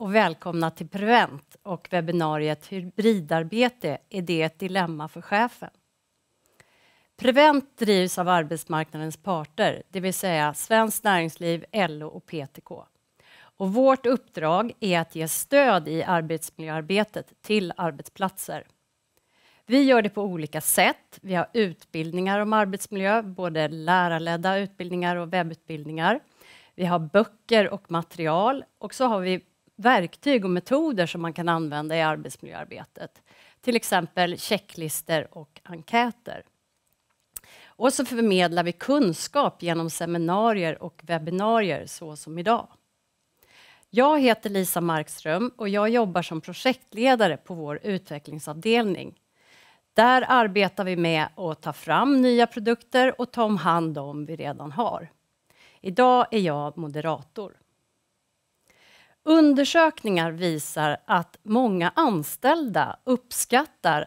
och välkomna till Prevent och webbinariet Hybridarbete, är det ett dilemma för chefen? Prevent drivs av arbetsmarknadens parter, det vill säga Svenskt Näringsliv, LO och PTK. Och vårt uppdrag är att ge stöd i arbetsmiljöarbetet till arbetsplatser. Vi gör det på olika sätt. Vi har utbildningar om arbetsmiljö, både lärarledda utbildningar och webbutbildningar. Vi har böcker och material och så har vi verktyg och metoder som man kan använda i arbetsmiljöarbetet. Till exempel checklister och enkäter. Och så förmedlar vi kunskap genom seminarier och webbinarier så som idag. Jag heter Lisa Markström och jag jobbar som projektledare på vår utvecklingsavdelning. Där arbetar vi med att ta fram nya produkter och ta om hand om vi redan har. Idag är jag moderator. Undersökningar visar att många anställda uppskattar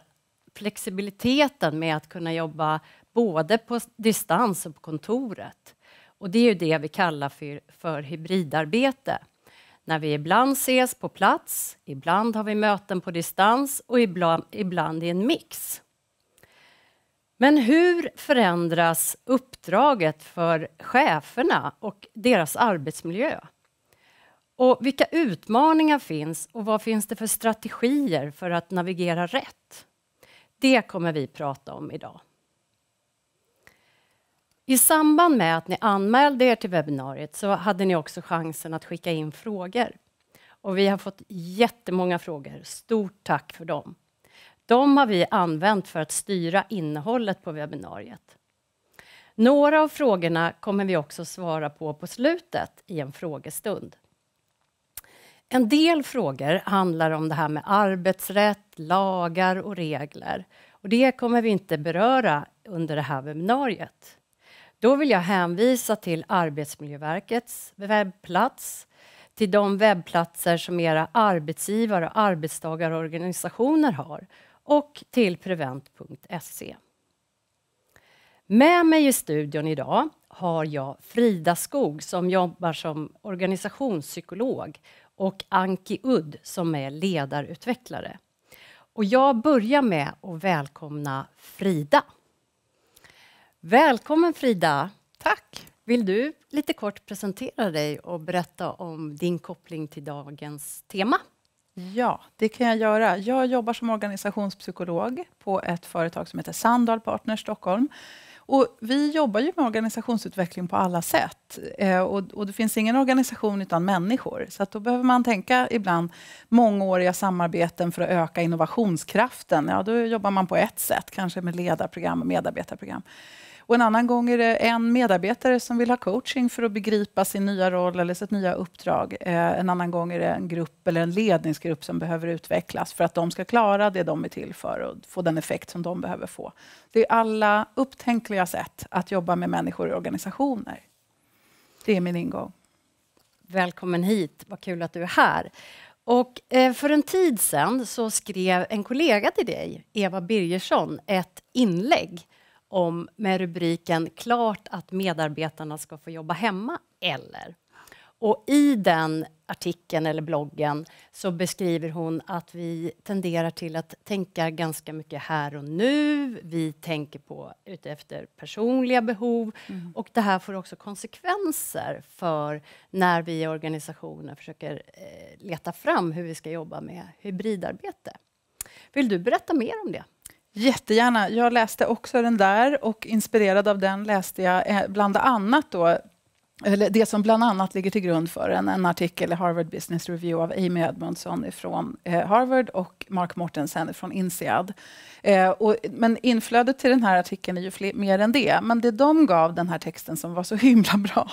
flexibiliteten med att kunna jobba både på distans och på kontoret. Och det är ju det vi kallar för, för hybridarbete. När vi ibland ses på plats, ibland har vi möten på distans och ibland, ibland i en mix. Men hur förändras uppdraget för cheferna och deras arbetsmiljö? Och vilka utmaningar finns och vad finns det för strategier för att navigera rätt? Det kommer vi prata om idag. I samband med att ni anmälde er till webbinariet så hade ni också chansen att skicka in frågor. Och vi har fått jättemånga frågor. Stort tack för dem. De har vi använt för att styra innehållet på webbinariet. Några av frågorna kommer vi också svara på på slutet i en frågestund. En del frågor handlar om det här med arbetsrätt, lagar och regler. Och det kommer vi inte beröra under det här webbinariet. Då vill jag hänvisa till Arbetsmiljöverkets webbplats, till de webbplatser som era arbetsgivare och arbetstagarorganisationer har och till prevent.se. Med mig i studion idag har jag Frida Skog som jobbar som organisationspsykolog och Anki Udd som är ledarutvecklare. Och jag börjar med att välkomna Frida. Välkommen Frida! Tack! Vill du lite kort presentera dig och berätta om din koppling till dagens tema? Ja, det kan jag göra. Jag jobbar som organisationspsykolog på ett företag som heter Sandahl Partners Stockholm. Och vi jobbar ju med organisationsutveckling på alla sätt. Eh, och, och, det finns ingen organisation utan människor. Så att då behöver man tänka ibland mångåriga samarbeten för att öka innovationskraften. Ja, då jobbar man på ett sätt, kanske med ledarprogram och medarbetarprogram. Och en annan gång är det en medarbetare som vill ha coaching för att begripa sin nya roll eller sitt nya uppdrag. Eh, en annan gång är det en grupp eller en ledningsgrupp som behöver utvecklas för att de ska klara det de är till för och få den effekt som de behöver få. Det är alla upptänkliga sätt att jobba med människor och organisationer. Det är min ingång. Välkommen hit, vad kul att du är här. Och eh, för en tid sedan så skrev en kollega till dig, Eva Birgersson, ett inlägg om, med rubriken Klart att medarbetarna ska få jobba hemma, eller? Och i den artikeln eller bloggen så beskriver hon att vi tenderar till att tänka ganska mycket här och nu. Vi tänker på utefter personliga behov mm. och det här får också konsekvenser för när vi i organisationen försöker eh, leta fram hur vi ska jobba med hybridarbete. Vill du berätta mer om det? Jättegärna. Jag läste också den där och inspirerad av den läste jag eh, bland annat då eller det som bland annat ligger till grund för den, en artikel i Harvard Business Review av Amy Edmondson från eh, Harvard och Mark Mortensen från INSEAD. Eh, och, men inflödet till den här artikeln är ju fler, mer än det. Men det de gav den här texten som var så himla bra,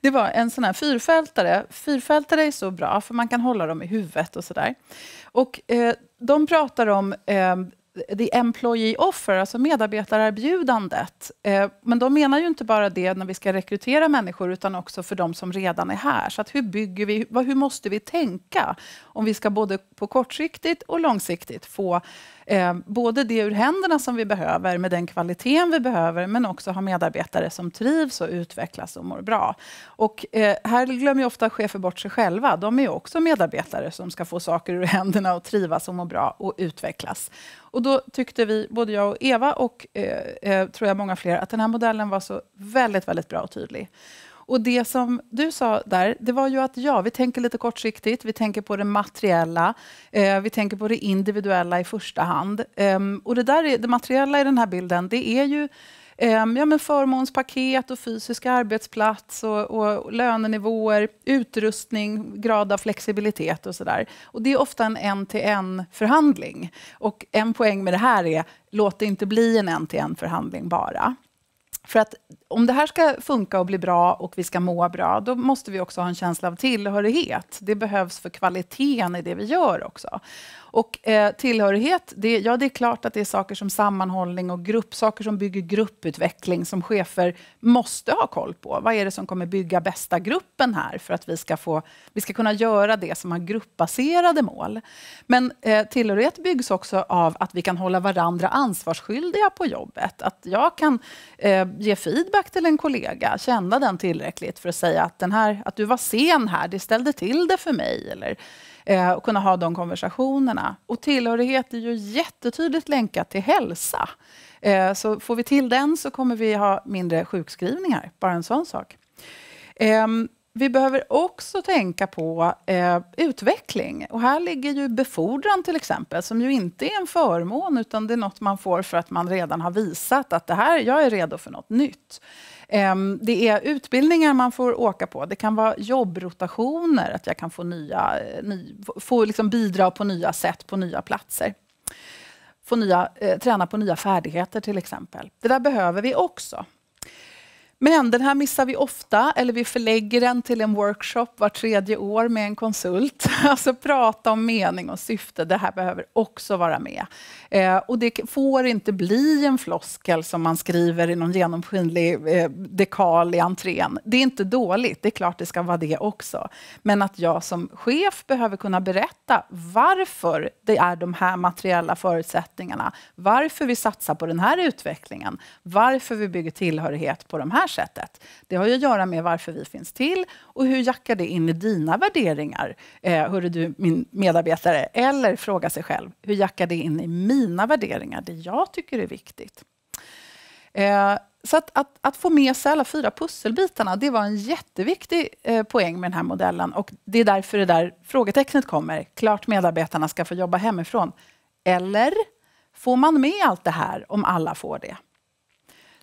det var en sån här fyrfältare. Fyrfältare är så bra, för man kan hålla dem i huvudet och sådär. Och eh, de pratar om eh, the employee offer, alltså medarbetarerbjudandet. Eh, men de menar ju inte bara det när vi ska rekrytera människor utan också för de som redan är här. Så hur bygger vi, hur måste vi tänka om vi ska både på kortsiktigt och långsiktigt få eh, både det ur händerna som vi behöver, med den kvaliteten vi behöver, men också ha medarbetare som trivs och utvecklas och mår bra. Och eh, här glömmer ofta chefer bort sig själva. De är också medarbetare som ska få saker ur händerna och trivas och må bra och utvecklas. Och då tyckte vi, både jag och Eva och eh, eh tror jag många fler, att den här modellen var så väldigt, väldigt bra och tydlig. Och det som du sa där, det var ju att ja, vi tänker lite kortsiktigt, vi tänker på det materiella, eh, vi tänker på det individuella i första hand. Eh, och det, där är, det materiella i den här bilden, det är ju ehm, ja, men förmånspaket och fysisk arbetsplats och, och, lönenivåer, utrustning, grad av flexibilitet och sådär. Och det är ofta en en-till-en-förhandling. Och en poäng med det här är, låt det inte bli en en-till-en-förhandling bara. För att om det här ska funka och bli bra och vi ska må bra, då måste vi också ha en känsla av tillhörighet. Det behövs för kvaliteten i det vi gör också. Och eh, tillhörighet, det, ja det är klart att det är saker som sammanhållning och grupp, saker som bygger grupputveckling som chefer måste ha koll på. Vad är det som kommer bygga bästa gruppen här för att vi ska, få, vi ska kunna göra det som har gruppbaserade mål? Men eh, tillhörighet byggs också av att vi kan hålla varandra ansvarsskyldiga på jobbet. Att jag kan eh, ge feedback till en kollega, känna den tillräckligt för att säga att, den här, att du var sen här, det ställde till det för mig. Eller, eh, och kunna ha de konversationerna. Och tillhörighet är ju jättetydligt länkat till hälsa. Eh, så får vi till den så kommer vi ha mindre sjukskrivningar, bara en sån sak. Eh, vi behöver också tänka på eh, utveckling. Och här ligger ju befordran till exempel, som ju inte är en förmån, utan det är något man får för att man redan har visat att det här, jag är redo för något nytt. Ehm, det är utbildningar man får åka på. Det kan vara jobbrotationer, att jag kan få, nya, eh, ny, få liksom bidra på nya sätt på nya platser. Få nya, eh, träna på nya färdigheter till exempel. Det där behöver vi också. Men den här missar vi ofta, eller vi förlägger den till en workshop var tredje år med en konsult. Alltså prata om mening och syfte, det här behöver också vara med. Eh, och det får inte bli en floskel som man skriver i någon genomskinlig eh, dekal i entrén. Det är inte dåligt, det är klart det ska vara det också. Men att jag som chef behöver kunna berätta varför det är de här materiella förutsättningarna, varför vi satsar på den här utvecklingen, varför vi bygger tillhörighet på de här sättet. Det har ju att göra med varför vi finns till och hur jackar det in i dina värderingar? Eh, hörru du, min medarbetare. Eller fråga sig själv, hur jackar det in i mina värderingar, det jag tycker är viktigt? Eh, så att, att, att, få med sig alla fyra pusselbitarna, det var en jätteviktig eh, poäng med den här modellen. Och det är därför det där frågetecknet kommer. Klart medarbetarna ska få jobba hemifrån. Eller får man med allt det här om alla får det?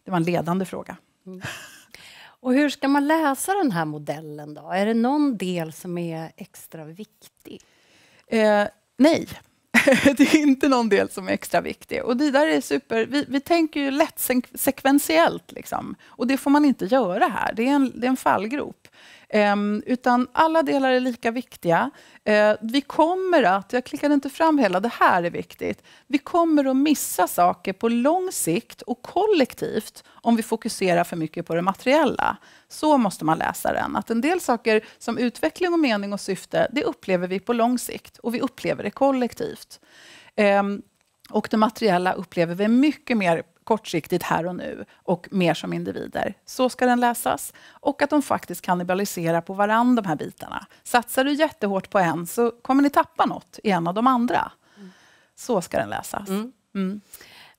Det var en ledande fråga. Mm. Och hur ska man läsa den här modellen då? Är det någon del som är extra viktig? Eh, nej. det är inte någon del som är extra viktig. Och det där är super, vi, vi tänker ju lätt sekventiellt, liksom. och det får man inte göra här. Det är en, det är en fallgrop. Ehm, utan alla delar är lika viktiga. Ehm, vi kommer att, jag klickade inte fram hela, det här är viktigt. Vi kommer att missa saker på lång sikt och kollektivt om vi fokuserar för mycket på det materiella. Så måste man läsa den. Att en del saker som utveckling och mening och syfte, det upplever vi på lång sikt och vi upplever det kollektivt. Ehm, och det materiella upplever vi mycket mer kortsiktigt här och nu och mer som individer. Så ska den läsas. Och att de faktiskt kannibaliserar på varandra, de här bitarna. Satsar du jättehårt på en så kommer ni tappa något i en av de andra. Så ska den läsas. Mm. Mm.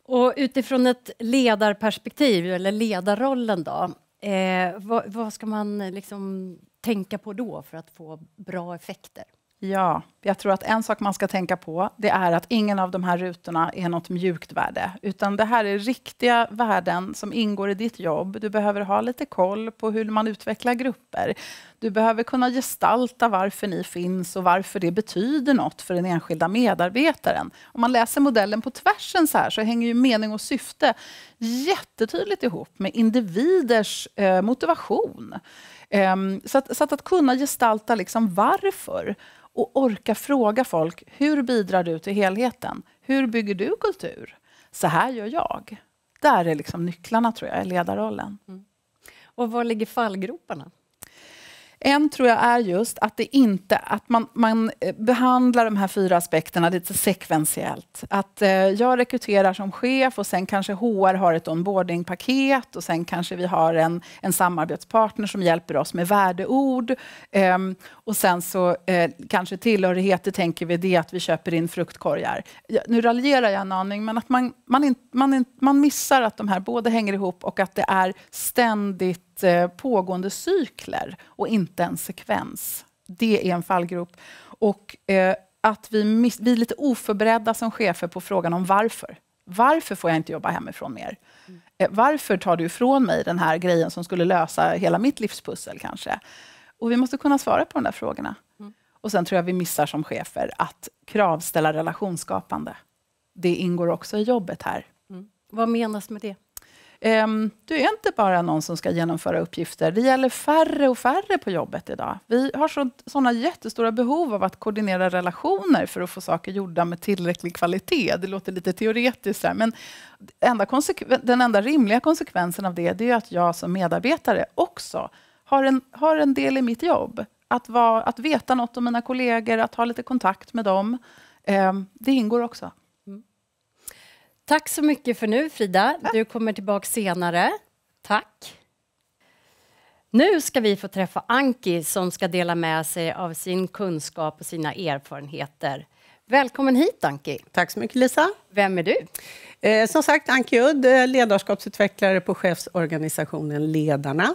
Och utifrån ett ledarperspektiv, eller ledarrollen då, eh, vad, vad, ska man liksom tänka på då för att få bra effekter? Ja, jag tror att en sak man ska tänka på det är att ingen av de här rutorna är något mjukt värde, utan det här är riktiga värden som ingår i ditt jobb. Du behöver ha lite koll på hur man utvecklar grupper. Du behöver kunna gestalta varför ni finns och varför det betyder något för den enskilda medarbetaren. Om man läser modellen på tvärsen så här så hänger ju mening och syfte jättetydligt ihop med individers eh, motivation. Um, så, att, så att, att kunna gestalta liksom varför och orka fråga folk, hur bidrar du till helheten? Hur bygger du kultur? Så här gör jag. Där är liksom nycklarna, tror jag, i ledarrollen. Mm. Och var ligger fallgroparna? En tror jag är just att, det inte, att man, man eh, behandlar de här fyra aspekterna lite sekventiellt. Att eh, jag rekryterar som chef och sen kanske HR har ett onboardingpaket och sen kanske vi har en, en samarbetspartner som hjälper oss med värdeord. Eh, och sen så eh, kanske tillhörigheter tänker vi det att vi köper in fruktkorgar. Jag, nu raljerar jag en aning, men att man, man, in, man, in, man missar att de här både hänger ihop och att det är ständigt Eh, pågående cykler och inte en sekvens. Det är en fallgrop. Och eh, att vi, miss, vi är lite oförberedda som chefer på frågan om varför. Varför får jag inte jobba hemifrån mer? Mm. Eh, varför tar du ifrån mig den här grejen som skulle lösa hela mitt livspussel kanske? Och vi måste kunna svara på de där frågorna. Mm. Och sen tror jag vi missar som chefer att kravställa relationsskapande. Det ingår också i jobbet här. Mm. Vad menas med det? Ehm, du är inte bara någon som ska genomföra uppgifter. Det gäller färre och färre på jobbet idag. Vi har sådana jättestora behov av att koordinera relationer för att få saker gjorda med tillräcklig kvalitet. Det låter lite teoretiskt, här, men enda den enda rimliga konsekvensen av det, det är att jag som medarbetare också har en, har en del i mitt jobb. Att, vara, att veta något om mina kollegor, att ha lite kontakt med dem. Ehm, det ingår också. Tack så mycket för nu, Frida. Du kommer tillbaka senare. Tack. Nu ska vi få träffa Anki som ska dela med sig av sin kunskap och sina erfarenheter. Välkommen hit, Anki. Tack så mycket, Lisa. Vem är du? Eh, som sagt, Anki Udd, eh, ledarskapsutvecklare på chefsorganisationen Ledarna.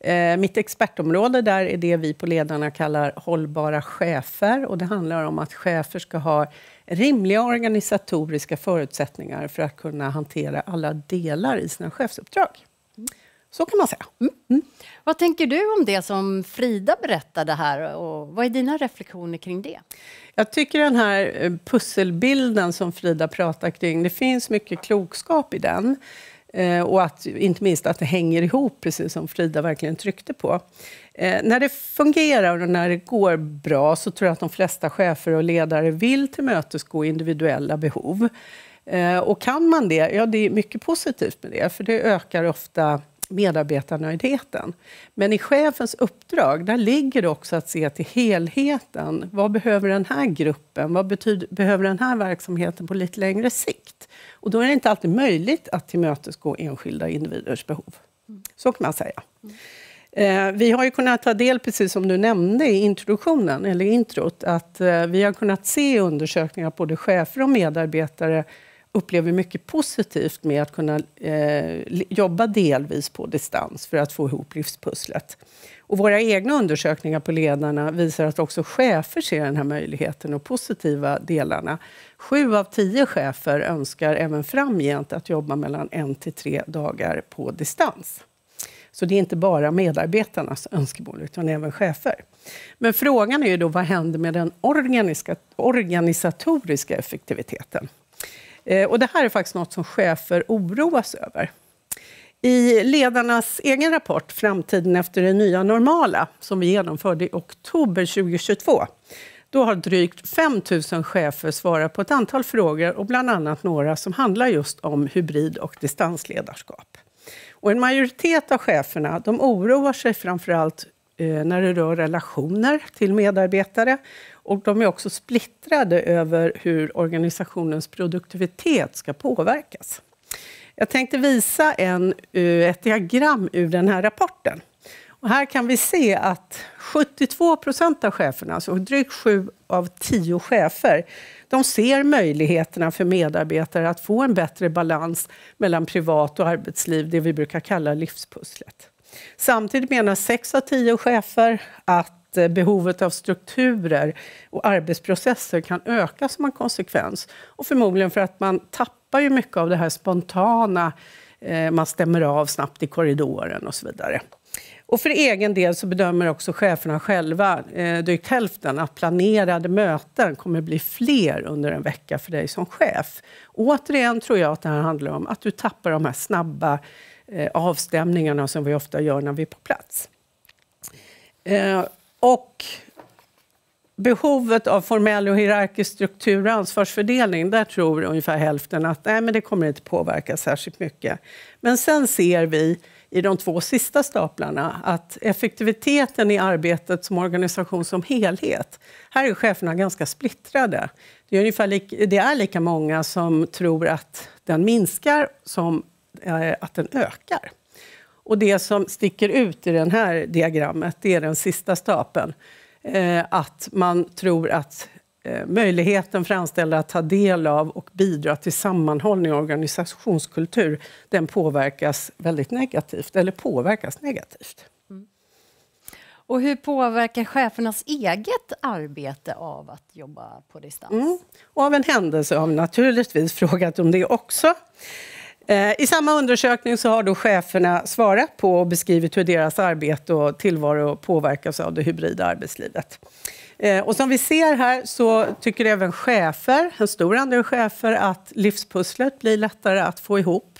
Eh, mitt expertområde där är det vi på Ledarna kallar hållbara chefer. Och det handlar om att chefer ska ha rimliga organisatoriska förutsättningar för att kunna hantera alla delar i sina chefsuppdrag. Så kan man säga. Mm. Mm. Vad tänker du om det som Frida berättade här? Och vad är dina reflektioner kring det? Jag tycker den här eh, pusselbilden som Frida pratar kring, det finns mycket klokskap i den. Eh, och att, inte minst att det hänger ihop, precis som Frida verkligen tryckte på. Eh, när det fungerar och när det går bra så tror jag att de flesta chefer och ledare vill tillmötesgå individuella behov. Eh, och kan man det, ja det är mycket positivt med det, för det ökar ofta medarbetarnöjdheten. Men i chefens uppdrag där ligger också att se till helheten. Vad behöver den här gruppen? Vad betyder, behöver den här verksamheten på lite längre sikt? Och då är det inte alltid möjligt att tillmötesgå enskilda individers behov. Så kan man säga. Eh, vi har ju kunnat ta del, precis som du nämnde i introduktionen, eller introt, att eh, vi har kunnat se undersökningar, både chefer och medarbetare, upplever mycket positivt med att kunna eh, jobba delvis på distans för att få ihop livspusslet. Och våra egna undersökningar på ledarna visar att också chefer ser den här möjligheten och positiva delarna. Sju av tio chefer önskar även framgent att jobba mellan en till tre dagar på distans. Så det är inte bara medarbetarnas önskemål, utan även chefer. Men frågan är ju då vad händer med den organiska, organisatoriska effektiviteten? Eh, och det här är faktiskt något som chefer oroas över. I ledarnas egen rapport Framtiden efter det nya normala, som vi genomförde i oktober 2022, då har drygt 5 000 chefer svarat på ett antal frågor och bland annat några som handlar just om hybrid och distansledarskap. Och en majoritet av cheferna de oroar sig framförallt Eh, när det rör relationer till medarbetare. Och de är också splittrade över hur organisationens produktivitet ska påverkas. Jag tänkte visa en, eh, ett diagram ur den här rapporten. Och här kan vi se att 72 procent av cheferna, alltså drygt 7 av 10 chefer, de ser möjligheterna för medarbetare att få en bättre balans mellan privat och arbetsliv, det vi brukar kalla livspusslet. Samtidigt menar sex av tio chefer att eh, behovet av strukturer och arbetsprocesser kan öka som en konsekvens. Och förmodligen för att man tappar ju mycket av det här spontana, eh, man stämmer av snabbt i korridoren och så vidare. Och för egen del så bedömer också cheferna själva, eh, drygt hälften, att planerade möten kommer bli fler under en vecka för dig som chef. Återigen tror jag att det här handlar om att du tappar de här snabba Eh, avstämningarna som vi ofta gör när vi är på plats. Eh, och behovet av formell och hierarkisk struktur och ansvarsfördelning, där tror ungefär hälften att nej, men det kommer inte påverka särskilt mycket. Men sen ser vi i de två sista staplarna att effektiviteten i arbetet som organisation som helhet, här är cheferna ganska splittrade. Det är, ungefär lika, det är lika många som tror att den minskar som Eh, att den ökar. Och det som sticker ut i det här diagrammet, det är den sista stapeln. Eh, att man tror att eh, möjligheten för anställda att ta del av och bidra till sammanhållning och organisationskultur, den påverkas väldigt negativt, eller påverkas negativt. Mm. Och hur påverkar chefernas eget arbete av att jobba på distans? Mm. Och av en händelse har vi naturligtvis frågat om det också. Eh, I samma undersökning så har då cheferna svarat på och beskrivit hur deras arbete och tillvaro påverkas av det hybrida arbetslivet. Eh, och som vi ser här så tycker även chefer, en stor andel chefer, att livspusslet blir lättare att få ihop.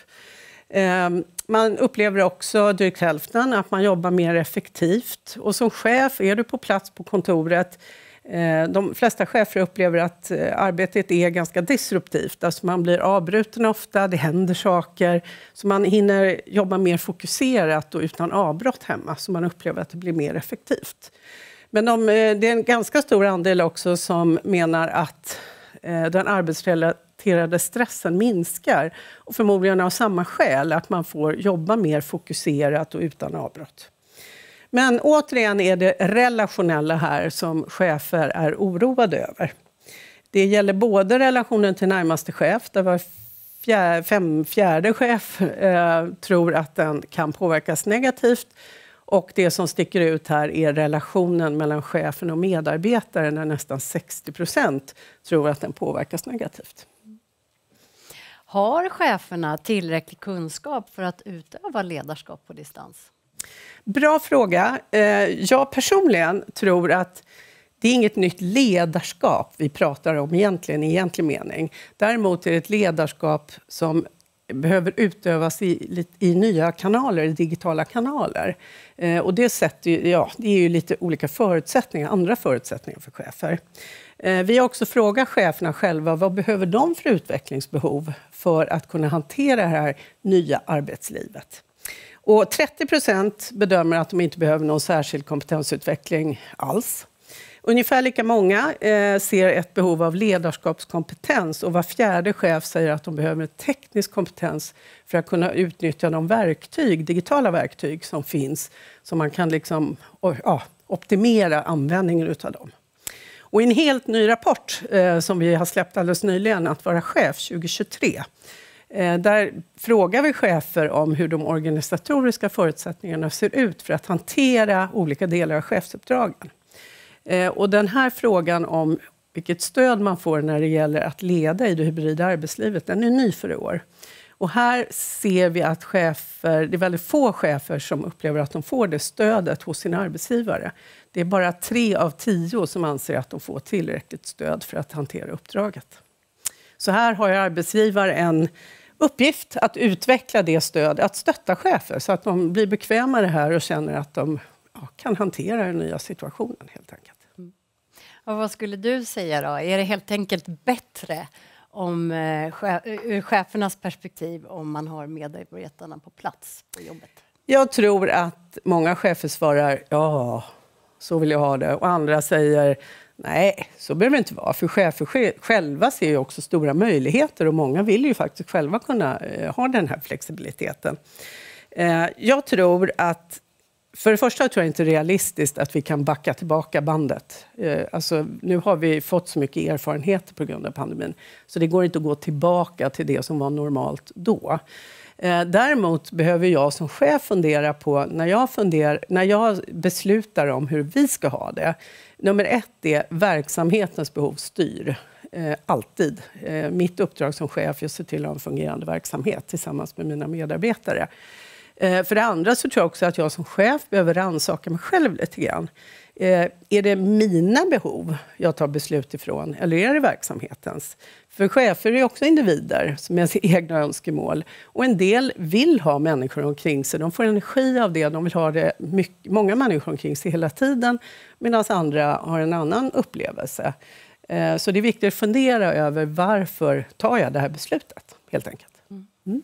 Eh, man upplever också, drygt hälften, att man jobbar mer effektivt. Och som chef är du på plats på kontoret Eh, de flesta chefer upplever att eh, arbetet är ganska disruptivt. Alltså man blir avbruten ofta, det händer saker. Så man hinner jobba mer fokuserat och utan avbrott hemma, så man upplever att det blir mer effektivt. Men de, eh, det är en ganska stor andel också som menar att den arbetsrelaterade stressen minskar. Och förmodligen av samma skäl, att man får jobba mer fokuserat och utan avbrott. Men återigen är det relationella här som chefer är oroade över. Det gäller både relationen till närmaste chef, där var fjär, fem, fjärde chef eh, tror att den kan påverkas negativt, och det som sticker ut här är relationen mellan chefen och medarbetaren, där nästan 60 procent tror att den påverkas negativt. Har cheferna tillräcklig kunskap för att utöva ledarskap på distans? Bra fråga. Eh, jag personligen tror att det är inget nytt ledarskap vi pratar om egentligen, i egentlig mening. Däremot är det ett ledarskap som behöver utövas i, i nya kanaler, digitala kanaler. Eh, och det, sätter ju, ja, det är ju lite olika förutsättningar, andra förutsättningar för chefer. Eh, vi har också frågat cheferna själva vad behöver de för utvecklingsbehov för att kunna hantera det här nya arbetslivet. Och 30 procent bedömer att de inte behöver någon särskild kompetensutveckling alls. Ungefär lika många eh, ser ett behov av ledarskapskompetens och var fjärde chef säger att de behöver teknisk kompetens för att kunna utnyttja de verktyg, digitala verktyg som finns, så man kan liksom, ja, optimera användningen av dem. Och I en helt ny rapport eh, som vi har släppt alldeles nyligen, Att vara chef 2023, Eh, där frågar vi chefer om hur de organisatoriska förutsättningarna ser ut för att hantera olika delar av chefsuppdragen. Eh, och den här frågan om vilket stöd man får när det gäller att leda i det hybrida arbetslivet, den är ny för i år. Och här ser vi att chefer, det är väldigt få chefer som upplever att de får det stödet hos sin arbetsgivare. Det är bara tre av tio som anser att de får tillräckligt stöd för att hantera uppdraget. Så här har ju arbetsgivare en uppgift att utveckla det stöd, att stötta chefer så att de blir bekvämare här och känner att de ja, kan hantera den nya situationen helt enkelt. Mm. Och vad skulle du säga då? Är det helt enkelt bättre om, eh, chef, eh, ur chefernas perspektiv om man har medarbetarna på plats på jobbet? Jag tror att många chefer svarar ja, så vill jag ha det. Och andra säger Nej, så behöver det inte vara. För chefer själva ser ju också stora möjligheter och många vill ju faktiskt själva kunna eh, ha den här flexibiliteten. Eh, jag tror att för det första tror jag inte det är realistiskt att vi kan backa tillbaka bandet. Eh, alltså, nu har vi fått så mycket erfarenheter på grund av pandemin, så det går inte att gå tillbaka till det som var normalt då. Däremot behöver jag som chef fundera på, när jag, funderar, när jag beslutar om hur vi ska ha det, Nummer ett är verksamhetens behov styr. Eh, alltid. Eh, mitt uppdrag som chef är att se till att ha en fungerande verksamhet tillsammans med mina medarbetare. Eh, för det andra så tror jag också att jag som chef behöver rannsaka mig själv lite grann. Eh, är det mina behov jag tar beslut ifrån eller är det verksamhetens? För chefer är också individer som har egna önskemål. Och en del vill ha människor omkring sig. De får energi av det. De vill ha det mycket, många människor omkring sig hela tiden. Medan andra har en annan upplevelse. Eh, så det är viktigt att fundera över varför tar jag det här beslutet, helt enkelt. Mm. mm.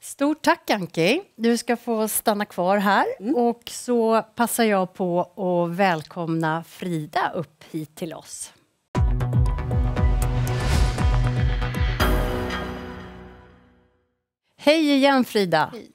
Stort tack, Anki. Du ska få stanna kvar här. Mm. Och så passar jag på att välkomna Frida upp hit till oss. Hej igen Frida! Hej.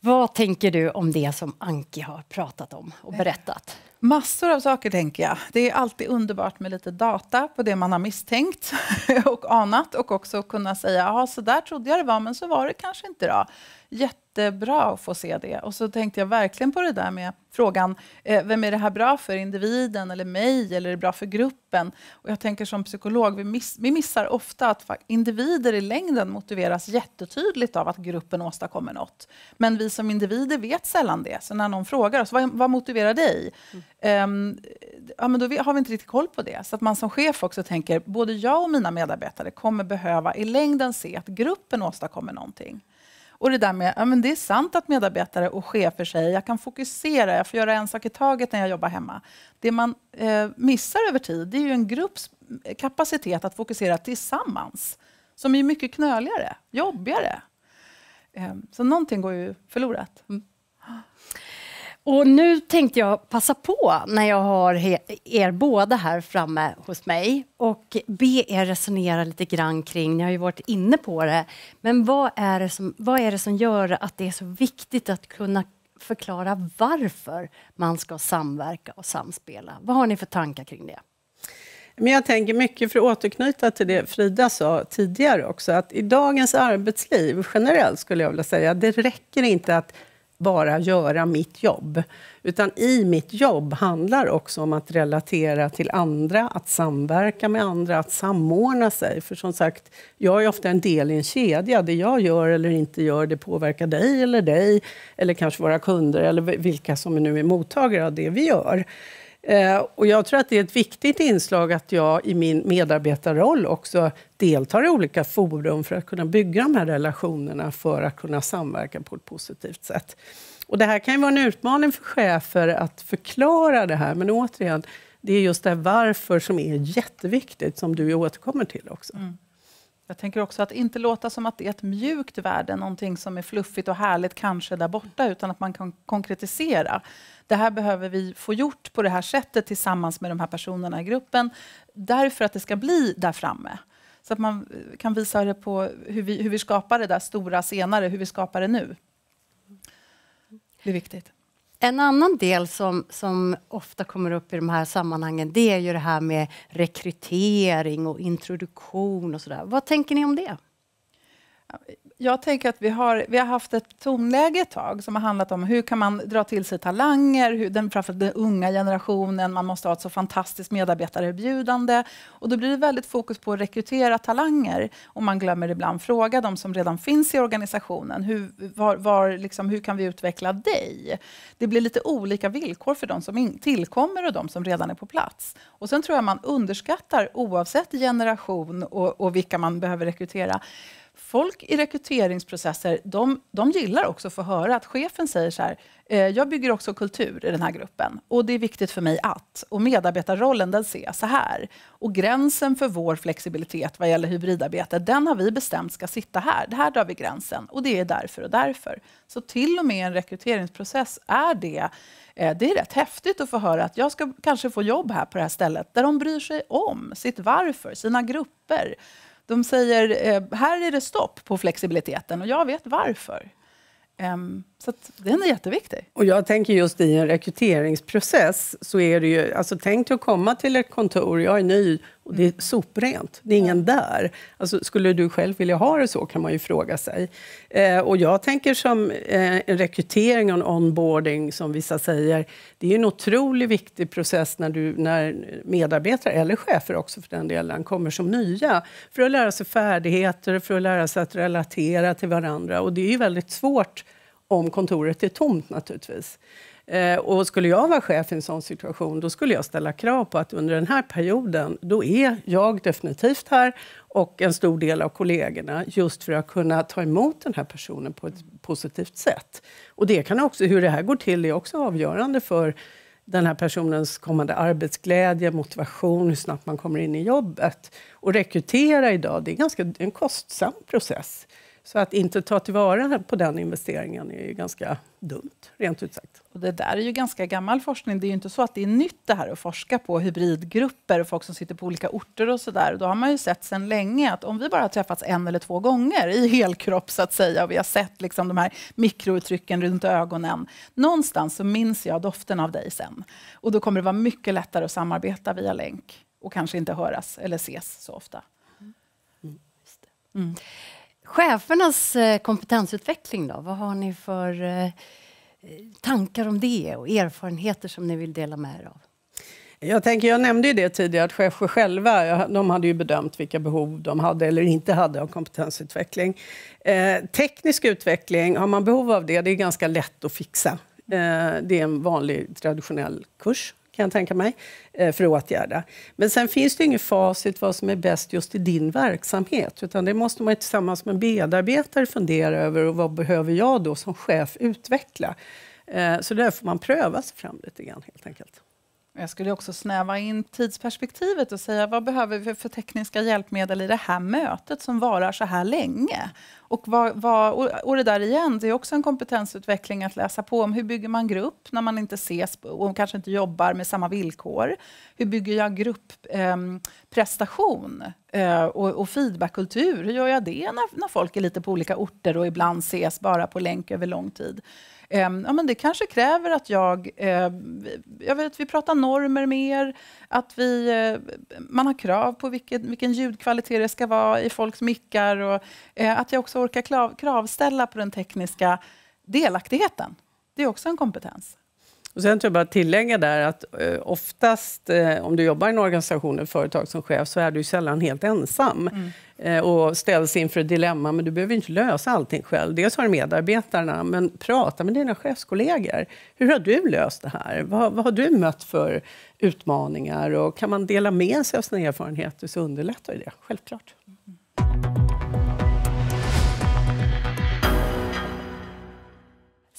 Vad tänker du om det som Anki har pratat om och berättat? Massor av saker, tänker jag. Det är alltid underbart med lite data på det man har misstänkt och anat och också kunna säga att så där trodde jag det var, men så var det kanske inte. Då. Jätte jättebra att få se det. Och så tänkte jag verkligen på det där med frågan, eh, vem är det här bra för? Individen eller mig? Eller är det bra för gruppen? Och jag tänker som psykolog, vi, miss, vi missar ofta att individer i längden motiveras jättetydligt av att gruppen åstadkommer något. Men vi som individer vet sällan det. Så när någon frågar oss, vad, vad motiverar dig? Mm. Eh, ja, men då har vi inte riktigt koll på det. Så att man som chef också tänker, både jag och mina medarbetare kommer behöva i längden se att gruppen åstadkommer någonting. Och det där med, ja, det är sant att medarbetare och chefer säger jag kan fokusera, jag får göra en sak i taget när jag jobbar hemma. Det man eh, missar över tid, det är ju en grupps eh, kapacitet att fokusera tillsammans, som är mycket knöligare, jobbigare. Eh, så någonting går ju förlorat. Mm. Och nu tänkte jag passa på, när jag har er båda här framme hos mig och be er resonera lite grann kring, ni har ju varit inne på det, men vad är det som, vad är det som gör att det är så viktigt att kunna förklara varför man ska samverka och samspela? Vad har ni för tankar kring det? Men jag tänker mycket, för att återknyta till det Frida sa tidigare också, att i dagens arbetsliv, generellt skulle jag vilja säga, det räcker inte att bara göra mitt jobb. Utan i mitt jobb handlar också om att relatera till andra, att samverka med andra, att samordna sig. För som sagt, jag är ofta en del i en kedja. Det jag gör eller inte gör, det påverkar dig eller dig, eller kanske våra kunder, eller vilka som nu är mottagare av det vi gör. Eh, och jag tror att det är ett viktigt inslag att jag i min medarbetarroll också deltar i olika forum för att kunna bygga de här relationerna för att kunna samverka på ett positivt sätt. Och det här kan ju vara en utmaning för chefer att förklara det här, men återigen, det är just det varför som är jätteviktigt, som du återkommer till också. Mm. Jag tänker också att inte låta som att det är ett mjukt värde, någonting som är fluffigt och härligt kanske där borta, utan att man kan konkretisera. Det här behöver vi få gjort på det här sättet tillsammans med de här personerna i gruppen, därför att det ska bli där framme. Så att man eh, kan visa det på hur vi, hur vi skapar det där stora senare, hur vi skapar det nu. Det är viktigt. En annan del som, som ofta kommer upp i de här sammanhangen det är ju det här med rekrytering och introduktion och sådär. Vad tänker ni om det? jag tänker att vi har, vi har haft ett tonläge ett tag som har handlat om hur kan man dra till sig talanger, hur, den, framförallt den unga generationen, man måste ha ett så fantastiskt medarbetarerbjudande. Och då blir det väldigt fokus på att rekrytera talanger och man glömmer ibland fråga de som redan finns i organisationen, hur, var, var, liksom, hur kan vi utveckla dig? Det blir lite olika villkor för de som in, tillkommer och de som redan är på plats. Och sen tror jag man underskattar, oavsett generation och, och vilka man behöver rekrytera, folk i rekryteringsprocesser, de, de gillar också att få höra att chefen säger så här, eh, jag bygger också kultur i den här gruppen och det är viktigt för mig att, och medarbetarrollen den ser jag så här. Och gränsen för vår flexibilitet vad gäller hybridarbete, den har vi bestämt ska sitta här. Det här drar vi gränsen och det är därför och därför. Så till och med en rekryteringsprocess är det, eh, det är rätt häftigt att få höra att jag ska kanske få jobb här på det här stället, där de bryr sig om sitt varför, sina grupper de säger, eh, här är det stopp på flexibiliteten och jag vet varför. Ehm, så den är jätteviktig. Och jag tänker just i en rekryteringsprocess så är det ju, alltså tänk dig att komma till ett kontor, jag är ny och det är soprent, det är ingen där. Alltså, skulle du själv vilja ha det så, kan man ju fråga sig. Eh, och jag tänker som eh, en rekrytering och en onboarding, som vissa säger, det är en otroligt viktig process när, du, när medarbetare, eller chefer också för den delen, kommer som nya. För att lära sig färdigheter, för att lära sig att relatera till varandra. Och det är ju väldigt svårt om kontoret är tomt naturligtvis. Eh, och skulle jag vara chef i en sån situation, då skulle jag ställa krav på att under den här perioden, då är jag definitivt här och en stor del av kollegorna, just för att kunna ta emot den här personen på ett positivt sätt. Och det kan också, hur det här går till är också avgörande för den här personens kommande arbetsglädje, motivation, hur snabbt man kommer in i jobbet. Och rekrytera idag, det är ganska, en kostsam process. Så att inte ta tillvara på den investeringen är ju ganska dumt, rent ut sagt. Och det där är ju ganska gammal forskning. Det är ju inte så att det är nytt det här att forska på hybridgrupper och folk som sitter på olika orter och sådär. Då har man ju sett sedan länge att om vi bara har träffats en eller två gånger i helkropp så att säga och vi har sett liksom de här mikrouttrycken runt ögonen. Någonstans så minns jag doften av dig sen. Och då kommer det vara mycket lättare att samarbeta via länk och kanske inte höras eller ses så ofta. Mm. Mm. Chefernas eh, kompetensutveckling då? Vad har ni för eh, tankar om det och erfarenheter som ni vill dela med er av? Jag, tänker, jag nämnde ju det tidigare, att chefer själva de hade ju bedömt vilka behov de hade eller inte hade av kompetensutveckling. Eh, teknisk utveckling, har man behov av det, det är ganska lätt att fixa. Eh, det är en vanlig traditionell kurs kan jag tänka mig, eh, för att åtgärda. Men sen finns det inget facit vad som är bäst just i din verksamhet, utan det måste man tillsammans med medarbetare fundera över och vad behöver jag då som chef utveckla? Eh, så där får man pröva sig fram lite grann helt enkelt. Jag skulle också snäva in tidsperspektivet och säga vad behöver vi för tekniska hjälpmedel i det här mötet som varar så här länge? Och, vad, vad, och det där igen, det är också en kompetensutveckling att läsa på om. Hur bygger man grupp när man inte ses och kanske inte jobbar med samma villkor? Hur bygger jag gruppprestation ehm, eh, eh, och, och feedbackkultur? Hur gör jag det när, när folk är lite på olika orter och ibland ses bara på länk över lång tid? Eh, ja, men det kanske kräver att jag... Eh, jag vet, att vi pratar normer mer, att vi, eh, man har krav på vilket, vilken ljudkvalitet det ska vara i folks mickar och eh, att jag också orka krav, kravställa på den tekniska delaktigheten. Det är också en kompetens. Och sen tror jag bara att tillägga där att eh, oftast eh, om du jobbar i en organisation eller företag som chef så är du sällan helt ensam mm. Eh, och ställs inför ett dilemma, men du behöver inte lösa allting själv. Dels har du medarbetarna, men prata med dina chefskollegor. Hur har du löst det här? Vad, vad har du mött för utmaningar? Och kan man dela med sig av sina erfarenheter så underlättar det, självklart. Mm.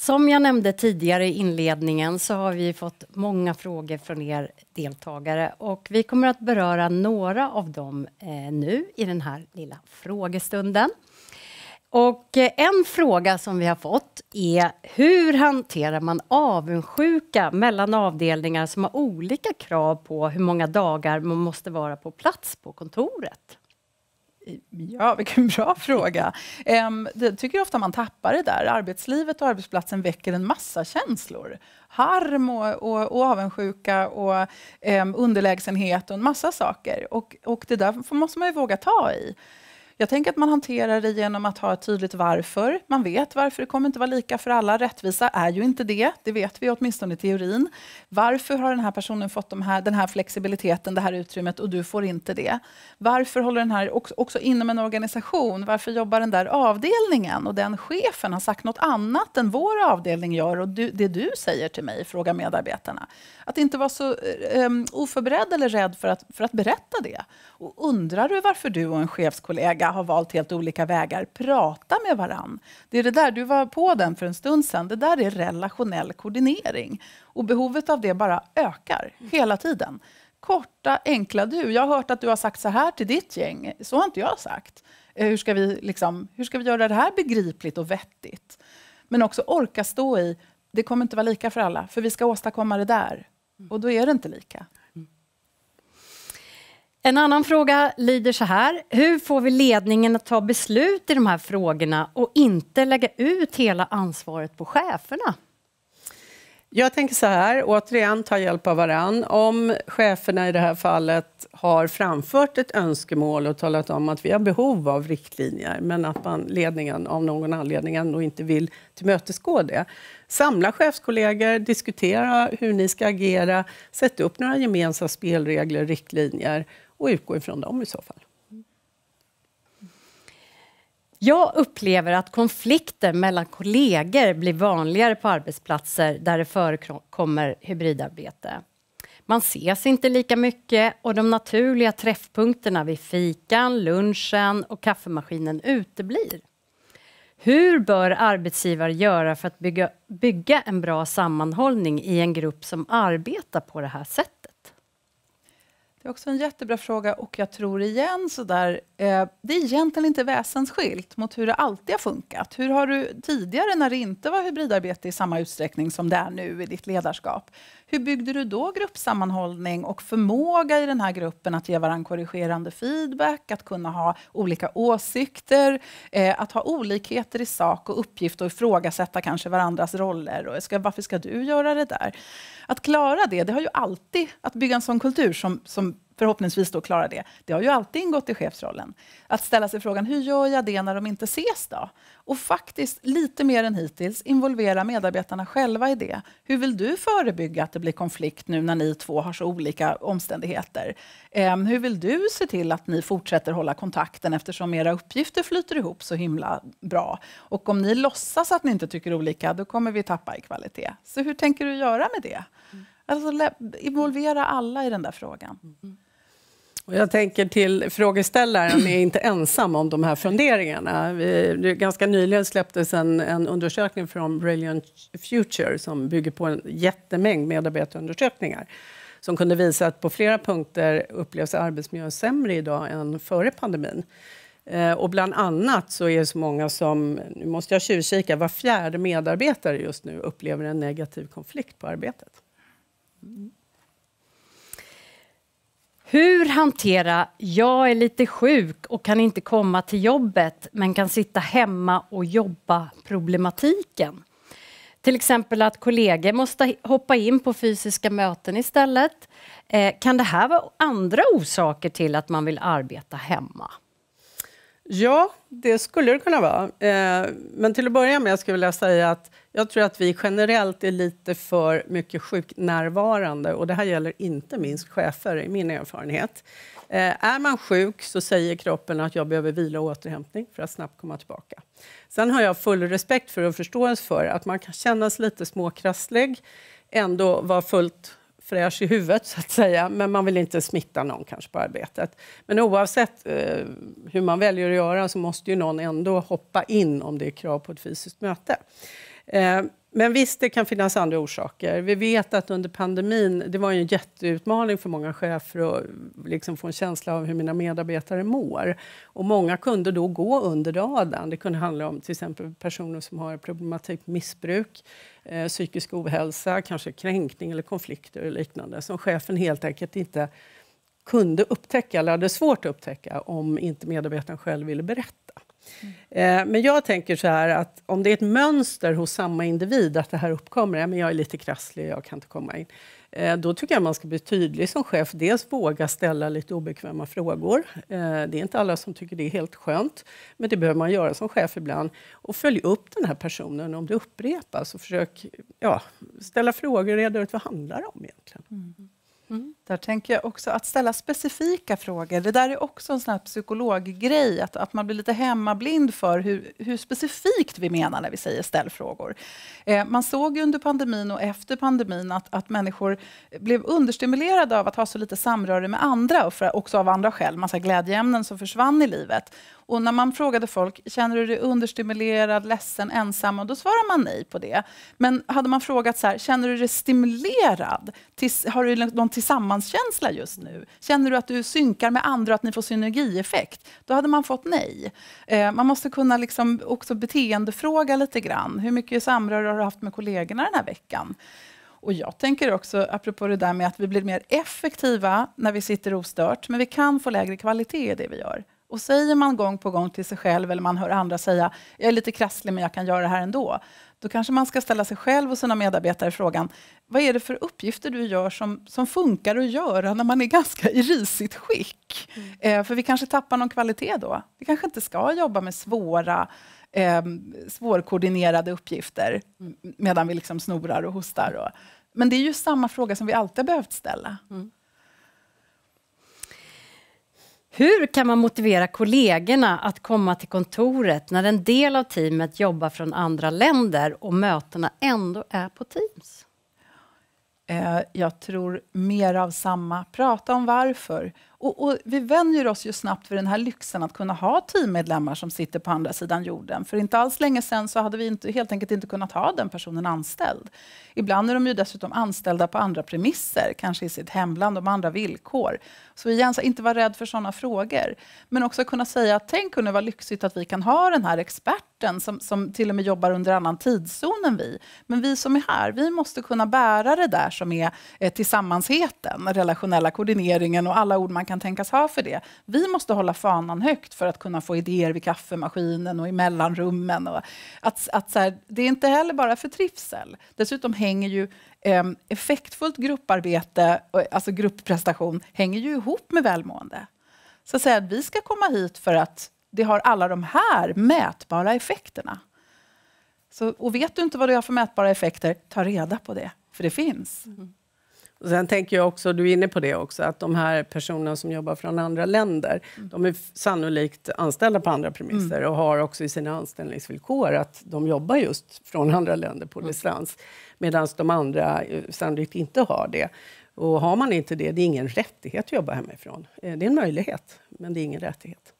Som jag nämnde tidigare i inledningen så har vi fått många frågor från er deltagare och vi kommer att beröra några av dem eh, nu i den här lilla frågestunden. Och eh, en fråga som vi har fått är hur hanterar man avundsjuka mellan avdelningar som har olika krav på hur många dagar man måste vara på plats på kontoret? Ja, vilken bra fråga. Jag tycker ofta man tappar det där. Arbetslivet och arbetsplatsen väcker en massa känslor. Harm och, och, och avundsjuka och um, underlägsenhet och en massa saker. Och, och det där måste man ju våga ta i. Jag tänker att man hanterar det genom att ha ett tydligt varför. Man vet varför det kommer inte vara lika för alla. Rättvisa är ju inte det, det vet vi åtminstone i teorin. Varför har den här personen fått de här, den här flexibiliteten, det här utrymmet och du får inte det? Varför håller den här, också, också inom en organisation, varför jobbar den där avdelningen och den chefen har sagt något annat än vår avdelning gör och du, det du säger till mig, frågar medarbetarna. Att inte vara så um, oförberedd eller rädd för att, för att berätta det. Och undrar du varför du och en chefskollega har valt helt olika vägar. Prata med varann. Det är det där, du var på den för en stund sedan. Det där är relationell koordinering. Och behovet av det bara ökar hela tiden. Korta, enkla du. Jag har hört att du har sagt så här till ditt gäng. Så har inte jag sagt. Eh, hur ska vi, liksom, hur ska vi göra det här begripligt och vettigt? Men också orka stå i, det kommer inte vara lika för alla, för vi ska åstadkomma det där. Och då är det inte lika. En annan fråga lyder så här. Hur får vi ledningen att ta beslut i de här frågorna och inte lägga ut hela ansvaret på cheferna? Jag tänker så här, återigen ta hjälp av varann. Om cheferna i det här fallet har framfört ett önskemål och talat om att vi har behov av riktlinjer, men att man, ledningen av någon anledning ändå inte vill tillmötesgå det. Samla chefskollegor, diskutera hur ni ska agera, sätt upp några gemensamma spelregler, riktlinjer och utgå ifrån dem i så fall. Jag upplever att konflikter mellan kollegor blir vanligare på arbetsplatser där det förekommer hybridarbete. Man ses inte lika mycket och de naturliga träffpunkterna vid fikan, lunchen och kaffemaskinen uteblir. Hur bör arbetsgivare göra för att bygga, bygga en bra sammanhållning i en grupp som arbetar på det här sättet? Det är också en jättebra fråga och jag tror igen sådär, eh, det är egentligen inte väsensskilt mot hur det alltid har funkat. Hur har du tidigare när det inte var hybridarbete i samma utsträckning som det är nu i ditt ledarskap? Hur byggde du då gruppsammanhållning och förmåga i den här gruppen att ge varandra korrigerande feedback, att kunna ha olika åsikter, eh, att ha olikheter i sak och uppgift och ifrågasätta kanske varandras roller. Och ska, varför ska du göra det där? Att klara det, det har ju alltid, att bygga en sån kultur som, som förhoppningsvis då klarar det. Det har ju alltid ingått i chefsrollen. Att ställa sig frågan, hur gör jag det när de inte ses då? Och faktiskt, lite mer än hittills, involvera medarbetarna själva i det. Hur vill du förebygga att det blir konflikt nu när ni två har så olika omständigheter? Eh, hur vill du se till att ni fortsätter hålla kontakten eftersom era uppgifter flyter ihop så himla bra? Och om ni låtsas att ni inte tycker olika, då kommer vi tappa i kvalitet. Så hur tänker du göra med det? Mm. Alltså, involvera alla i den där frågan. Mm jag tänker till frågeställaren är inte ensam om de här funderingarna. Vi, ganska nyligen släpptes en, en, undersökning från Brilliant Future som bygger på en jättemängd medarbetarundersökningar som kunde visa att på flera punkter upplevs arbetsmiljön sämre idag än före pandemin. Eh, och bland annat så är det så många som, nu måste jag tjuvkika, var fjärde medarbetare just nu upplever en negativ konflikt på arbetet. Hur hantera “jag är lite sjuk och kan inte komma till jobbet men kan sitta hemma och jobba”-problematiken? Till exempel att kollegor måste hoppa in på fysiska möten istället. Eh, kan det här vara andra orsaker till att man vill arbeta hemma? Ja, det skulle det kunna vara. Eh, men till att börja med skulle jag vilja säga att jag tror att vi generellt är lite för mycket sjuknärvarande och det här gäller inte minst chefer i min erfarenhet. Eh, är man sjuk så säger kroppen att jag behöver vila och återhämtning för att snabbt komma tillbaka. Sen har jag full respekt för och förståelse för att man kan kännas lite småkrasslig, ändå vara fullt fräsch i huvudet, så att säga. Men man vill inte smitta någon kanske på arbetet. Men oavsett eh, hur man väljer att göra så måste ju någon ändå hoppa in om det är krav på ett fysiskt möte. Eh, men visst, det kan finnas andra orsaker. Vi vet att under pandemin, det var en jätteutmaning för många chefer att liksom få en känsla av hur mina medarbetare mår. Och många kunde då gå under radarn. Det kunde handla om till exempel personer som har problematik missbruk, eh, psykisk ohälsa, kanske kränkning eller konflikter och liknande, som chefen helt enkelt inte kunde upptäcka, eller hade svårt att upptäcka, om inte medarbetaren själv ville berätta Mm. men jag tänker så här att om det är ett mönster hos samma individ att det här uppkommer, ja, men jag är lite krasslig, jag kan inte komma in. Eh, då tycker jag man ska bli tydlig som chef. Dels våga ställa lite obekväma frågor. Eh, det är inte alla som tycker det är helt skönt, men det behöver man göra som chef ibland. Och följ upp den här personen om det upprepas och försök ja, ställa frågor och reda ut vad det handlar om egentligen. Mm. Mm. Där tänker jag också att ställa specifika frågor. Det där är också en sån här psykologgrej, att, att man blir lite hemmablind för hur, hur specifikt vi menar när vi säger ställ frågor. Eh, man såg under pandemin och efter pandemin att, att människor blev understimulerade av att ha så lite samröre med andra, och för, också av andra skäl, massa glädjeämnen som försvann i livet. Och när man frågade folk, känner du dig understimulerad, ledsen, ensam? Och då svarar man nej på det. Men hade man frågat så här, känner du dig stimulerad? Tis, har du någon tillsammans frilanskänsla just nu? Känner du att du synkar med andra och att ni får synergieffekt? Då hade man fått nej. Eh, man måste kunna liksom också beteendefråga lite grann. Hur mycket samröre har du haft med kollegorna den här veckan? Och jag tänker också, apropå det där med att vi blir mer effektiva när vi sitter ostört, men vi kan få lägre kvalitet i det vi gör. Och säger man gång på gång till sig själv, eller man hör andra säga, jag är lite krasslig men jag kan göra det här ändå. Då kanske man ska ställa sig själv och sina medarbetare frågan, vad är det för uppgifter du gör som, som funkar att göra när man är ganska i risigt skick? Mm. Eh, för vi kanske tappar någon kvalitet då. Vi kanske inte ska jobba med svåra, eh, svårkoordinerade uppgifter medan vi liksom snorar och hostar. Och. men det är ju samma fråga som vi alltid har behövt ställa. Mm. Hur kan man motivera kollegorna att komma till kontoret när en del av teamet jobbar från andra länder och mötena ändå är på Teams? Eh, jag tror mer av samma. Prata om varför. Och, och, vi vänjer oss ju snabbt vid den här lyxen att kunna ha teammedlemmar som sitter på andra sidan jorden. För inte alls länge sen så hade vi inte, helt enkelt inte kunnat ha den personen anställd. Ibland är de ju dessutom anställda på andra premisser, kanske i sitt hemland och andra villkor. Så igen, så inte vara rädd för sådana frågor. Men också kunna säga att tänk kunde vara lyxigt att vi kan ha den här experten som, som till och med jobbar under annan tidszon än vi. Men vi som är här, vi måste kunna bära det där som är eh, tillsammansheten, relationella koordineringen och alla ord man kan tänkas ha för det. Vi måste hålla fanan högt för att kunna få idéer vid kaffemaskinen och i mellanrummen. Och att, att så här, det är inte heller bara för trivsel. Dessutom hänger ju Ehm, effektfullt grupparbete, alltså gruppprestation, hänger ju ihop med välmående. Så att säga att vi ska komma hit för att det har alla de här mätbara effekterna. Så, och vet du inte vad du har för mätbara effekter, ta reda på det, för det finns. Mm. Sen tänker jag också, du är inne på det också, att de här personerna som jobbar från andra länder, mm. de är sannolikt anställda på andra premisser mm. och har också i sina anställningsvillkor att de jobbar just från andra länder på mm. distans, medan de andra eh, sannolikt inte har det. Och har man inte det, det är ingen rättighet att jobba hemifrån. Eh, det är en möjlighet, men det är ingen rättighet.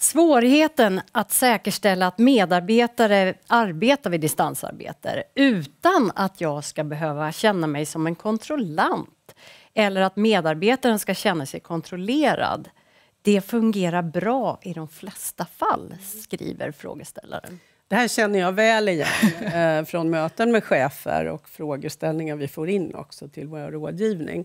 Svårigheten att säkerställa att medarbetare arbetar vid distansarbete utan att jag ska behöva känna mig som en kontrollant eller att medarbetaren ska känna sig kontrollerad. Det fungerar bra i de flesta fall, skriver frågeställaren. Det här känner jag väl igen eh, från möten med chefer och frågeställningar vi får in också till vår rådgivning.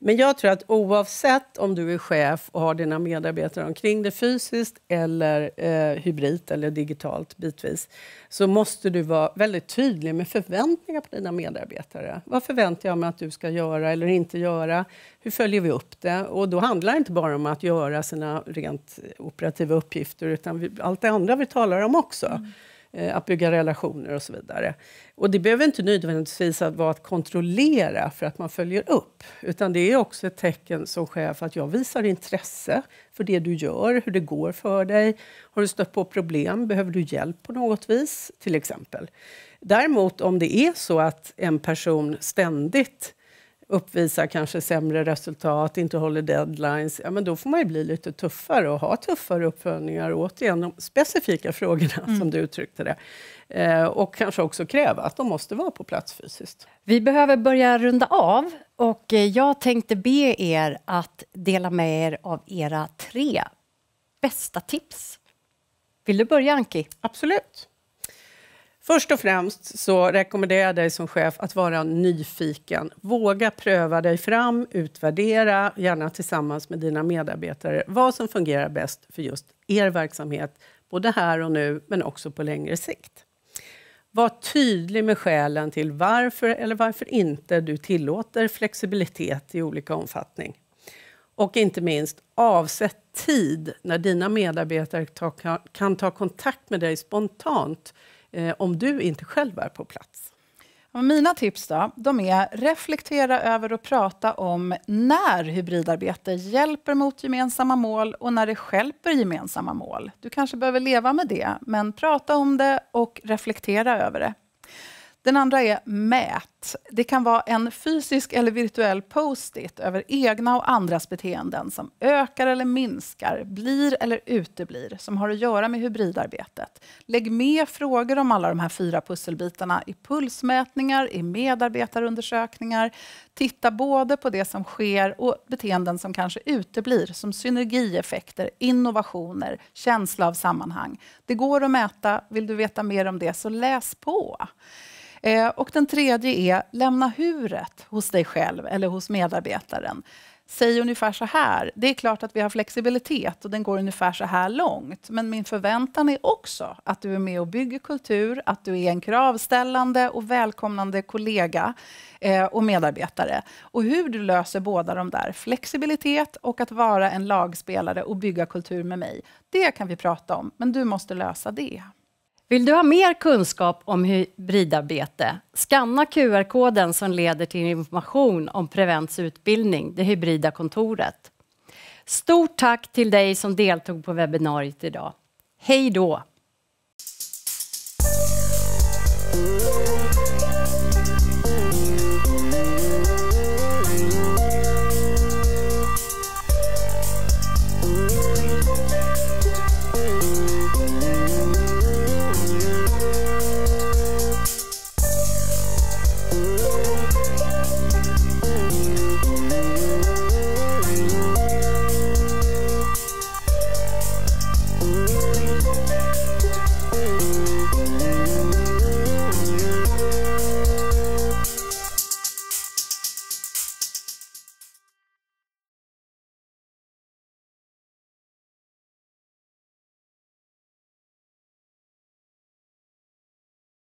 Men jag tror att oavsett om du är chef och har dina medarbetare omkring dig fysiskt eller eh, hybrid eller digitalt bitvis, så måste du vara väldigt tydlig med förväntningar på dina medarbetare. Vad förväntar jag mig att du ska göra eller inte göra? Hur följer vi upp det? Och då handlar det inte bara om att göra sina rent operativa uppgifter, utan vi, allt det andra vi talar om också. Mm. Eh, att bygga relationer och så vidare. Och det behöver inte nödvändigtvis vara att kontrollera för att man följer upp, utan det är också ett tecken som chef att jag visar intresse för det du gör, hur det går för dig. Har du stött på problem? Behöver du hjälp på något vis? Till exempel. Däremot om det är så att en person ständigt uppvisar kanske sämre resultat, inte håller deadlines, ja, men då får man ju bli lite tuffare och ha tuffare uppföljningar. återigen, de specifika frågorna, mm. som du uttryckte det. Eh, och kanske också kräva att de måste vara på plats fysiskt. Vi behöver börja runda av. Och eh, jag tänkte be er att dela med er av era tre bästa tips. Vill du börja, Anki? Absolut. Först och främst så rekommenderar jag dig som chef att vara nyfiken. Våga pröva dig fram, utvärdera, gärna tillsammans med dina medarbetare, vad som fungerar bäst för just er verksamhet, både här och nu, men också på längre sikt. Var tydlig med skälen till varför eller varför inte du tillåter flexibilitet i olika omfattning. Och inte minst, avsätt tid när dina medarbetare kan ta kontakt med dig spontant eh, om du inte själv är på plats? mina tips då, de är reflektera över och prata om när hybridarbete hjälper mot gemensamma mål och när det skälper gemensamma mål. Du kanske behöver leva med det, men prata om det och reflektera över det. Den andra är mät. Det kan vara en fysisk eller virtuell post-it över egna och andras beteenden som ökar eller minskar, blir eller uteblir, som har att göra med hybridarbetet. Lägg med frågor om alla de här fyra pusselbitarna i pulsmätningar, i medarbetarundersökningar. Titta både på det som sker och beteenden som kanske uteblir, som synergieffekter, innovationer, känsla av sammanhang. Det går att mäta. Vill du veta mer om det så läs på. Eh, och den tredje är, lämna huret hos dig själv eller hos medarbetaren. Säg ungefär så här, det är klart att vi har flexibilitet och den går ungefär så här långt, men min förväntan är också att du är med och bygger kultur, att du är en kravställande och välkomnande kollega eh, och medarbetare. Och hur du löser båda de där, flexibilitet och att vara en lagspelare och bygga kultur med mig, det kan vi prata om, men du måste lösa det. Vill du ha mer kunskap om hybridarbete? Skanna QR-koden som leder till information om Prevents utbildning, det hybrida kontoret. Stort tack till dig som deltog på webbinariet idag. Hej då!